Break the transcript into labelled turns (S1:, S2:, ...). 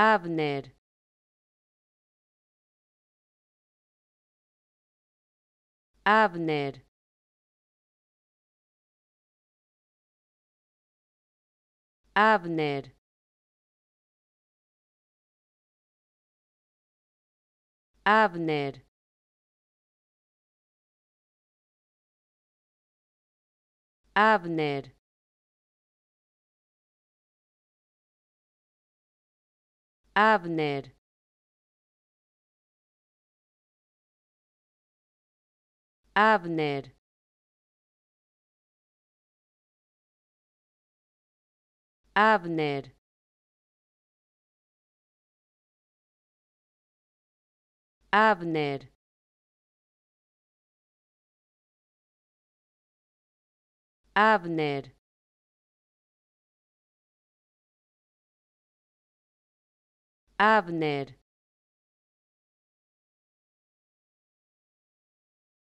S1: Abner Abner Abner Abner Abner Abner Abner Abner Abner Abner Abner